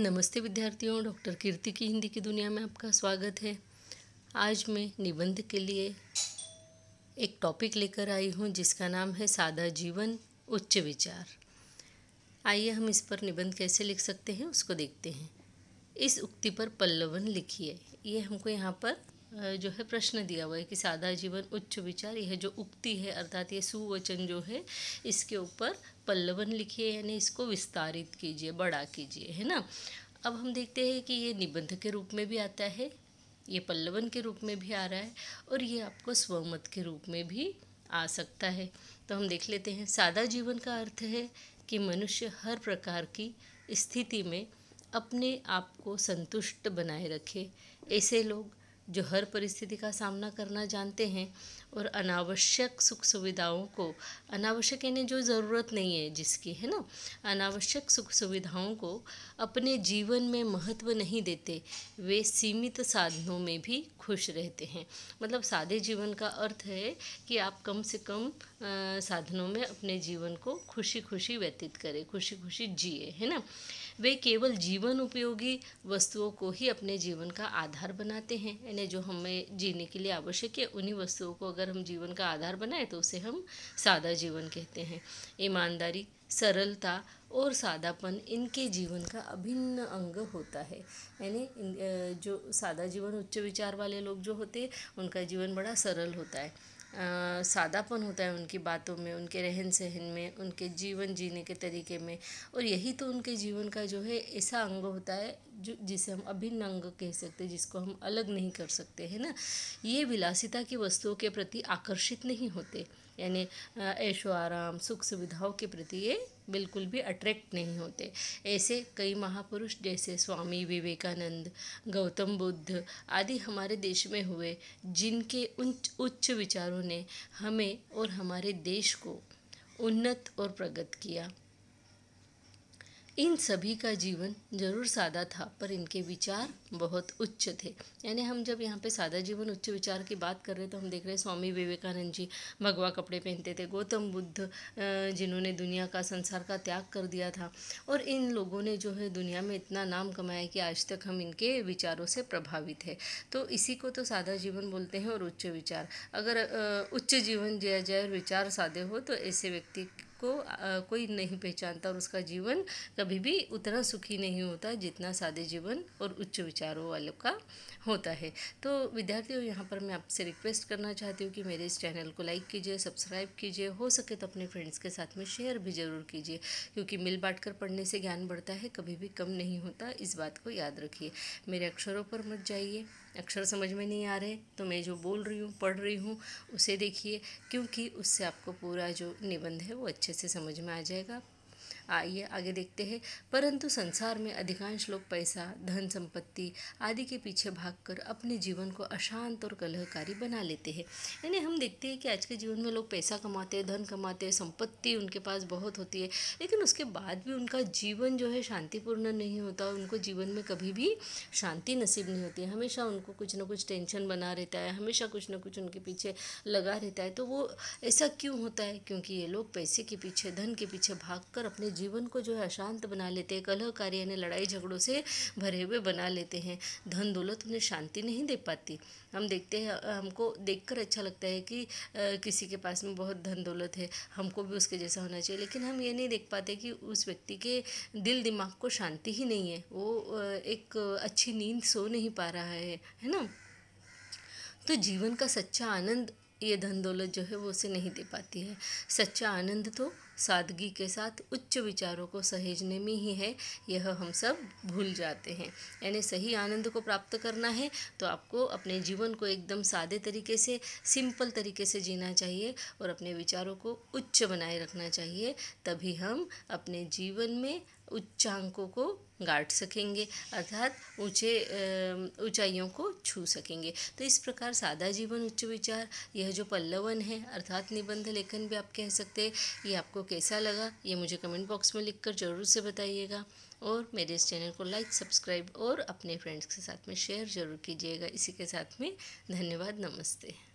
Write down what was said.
नमस्ते विद्यार्थियों डॉक्टर कीर्ति की हिंदी की दुनिया में आपका स्वागत है आज मैं निबंध के लिए एक टॉपिक लेकर आई हूँ जिसका नाम है सादा जीवन उच्च विचार आइए हम इस पर निबंध कैसे लिख सकते हैं उसको देखते हैं इस उक्ति पर पल्लवन लिखिए ये हमको यहाँ पर जो है प्रश्न दिया हुआ है कि सादा जीवन उच्च विचार यह जो उक्ति है अर्थात ये सुवचन जो है इसके ऊपर पल्लवन लिखिए यानी इसको विस्तारित कीजिए बड़ा कीजिए है ना अब हम देखते हैं कि ये निबंध के रूप में भी आता है ये पल्लवन के रूप में भी आ रहा है और ये आपको स्वमत के रूप में भी आ सकता है तो हम देख लेते हैं सादा जीवन का अर्थ है कि मनुष्य हर प्रकार की स्थिति में अपने आप को संतुष्ट बनाए रखे ऐसे लोग जो हर परिस्थिति का सामना करना जानते हैं और अनावश्यक सुख सुविधाओं को अनावश्यक यानी जो ज़रूरत नहीं है जिसकी है ना अनावश्यक सुख सुविधाओं को अपने जीवन में महत्व नहीं देते वे सीमित साधनों में भी खुश रहते हैं मतलब सादे जीवन का अर्थ है कि आप कम से कम साधनों में अपने जीवन को खुशी खुशी व्यतीत करें खुशी खुशी जिए है ना वे केवल जीवन उपयोगी वस्तुओं को ही अपने जीवन का आधार बनाते हैं यानी जो हमें जीने के लिए आवश्यक है उन्हीं वस्तुओं को अगर हम जीवन का आधार बनाए तो उसे हम सादा जीवन कहते हैं ईमानदारी सरलता और सादापन इनके जीवन का अभिन्न अंग होता है यानी जो सादा जीवन उच्च विचार वाले लोग जो होते हैं उनका जीवन बड़ा सरल होता है सादापन होता है उनकी बातों में उनके रहन सहन में उनके जीवन जीने के तरीके में और यही तो उनके जीवन का जो है ऐसा अंग होता है जो जिसे हम अभिन्न अंग कह सकते हैं जिसको हम अलग नहीं कर सकते है ना ये विलासिता की वस्तुओं के प्रति आकर्षित नहीं होते यानी ऐशो आराम सुख सुविधाओं के प्रति ये बिल्कुल भी अट्रैक्ट नहीं होते ऐसे कई महापुरुष जैसे स्वामी विवेकानंद गौतम बुद्ध आदि हमारे देश में हुए जिनके उच्च उच्च विचारों ने हमें और हमारे देश को उन्नत और प्रगत किया इन सभी का जीवन जरूर सादा था पर इनके विचार बहुत उच्च थे यानी हम जब यहाँ पे सादा जीवन उच्च विचार की बात कर रहे तो हम देख रहे हैं स्वामी विवेकानंद जी भगवा कपड़े पहनते थे गौतम बुद्ध जिन्होंने दुनिया का संसार का त्याग कर दिया था और इन लोगों ने जो है दुनिया में इतना नाम कमाया कि आज तक हम इनके विचारों से प्रभावित है तो इसी को तो सादा जीवन बोलते हैं और उच्च विचार अगर उच्च जीवन जया जाए और विचार सादे हो तो ऐसे व्यक्ति को आ, कोई नहीं पहचानता और उसका जीवन कभी भी उतना सुखी नहीं होता जितना सादे जीवन और उच्च विचारों वालों का होता है तो विद्यार्थियों यहाँ पर मैं आपसे रिक्वेस्ट करना चाहती हूँ कि मेरे इस चैनल को लाइक कीजिए सब्सक्राइब कीजिए हो सके तो अपने फ्रेंड्स के साथ में शेयर भी ज़रूर कीजिए क्योंकि मिल बांट कर पढ़ने से ज्ञान बढ़ता है कभी भी कम नहीं होता इस बात को याद रखिए मेरे अक्षरों पर मत जाइए अक्षर समझ में नहीं आ रहे तो मैं जो बोल रही हूँ पढ़ रही हूँ उसे देखिए क्योंकि उससे आपको पूरा जो निबंध है वो अच्छा अच्छे से समझ में आ जाएगा आइए आगे देखते हैं परंतु संसार में अधिकांश लोग पैसा धन संपत्ति आदि के पीछे भागकर अपने जीवन को अशांत और कलहकारी बना लेते हैं यानी हम देखते हैं कि आज के जीवन में लोग पैसा कमाते हैं धन कमाते हैं संपत्ति उनके पास बहुत होती है लेकिन उसके बाद भी उनका जीवन जो है शांतिपूर्ण नहीं होता उनको जीवन में कभी भी शांति नसीब नहीं होती हमेशा उनको कुछ ना कुछ टेंशन बना रहता है हमेशा कुछ ना कुछ उनके पीछे लगा रहता है तो वो ऐसा क्यों होता है क्योंकि ये लोग पैसे के पीछे धन के पीछे भाग कर अपने जीवन को जो है अशांत बना लेते हैं कार्य यानी लड़ाई झगड़ों से भरे हुए बना लेते हैं धन दौलत उन्हें शांति नहीं दे पाती हम देखते हैं हमको देखकर अच्छा लगता है कि आ, किसी के पास में बहुत धन दौलत है हमको भी उसके जैसा होना चाहिए लेकिन हम ये नहीं देख पाते कि उस व्यक्ति के दिल दिमाग को शांति ही नहीं है वो एक अच्छी नींद सो नहीं पा रहा है है ना तो जीवन का सच्चा आनंद ये धन दौलत जो है वो उसे नहीं दे पाती है सच्चा आनंद तो सादगी के साथ उच्च विचारों को सहेजने में ही है यह हम सब भूल जाते हैं यानी सही आनंद को प्राप्त करना है तो आपको अपने जीवन को एकदम सादे तरीके से सिंपल तरीके से जीना चाहिए और अपने विचारों को उच्च बनाए रखना चाहिए तभी हम अपने जीवन में उच्चांकों को गाड़ सकेंगे अर्थात ऊँचे ऊंचाइयों को छू सकेंगे तो इस प्रकार सादा जीवन उच्च विचार यह जो पल्लवन है अर्थात निबंध लेखन भी आप कह सकते हैं ये आपको कैसा लगा ये मुझे कमेंट बॉक्स में लिखकर ज़रूर से बताइएगा और मेरे इस चैनल को लाइक सब्सक्राइब और अपने फ्रेंड्स के साथ में शेयर ज़रूर कीजिएगा इसी के साथ में धन्यवाद नमस्ते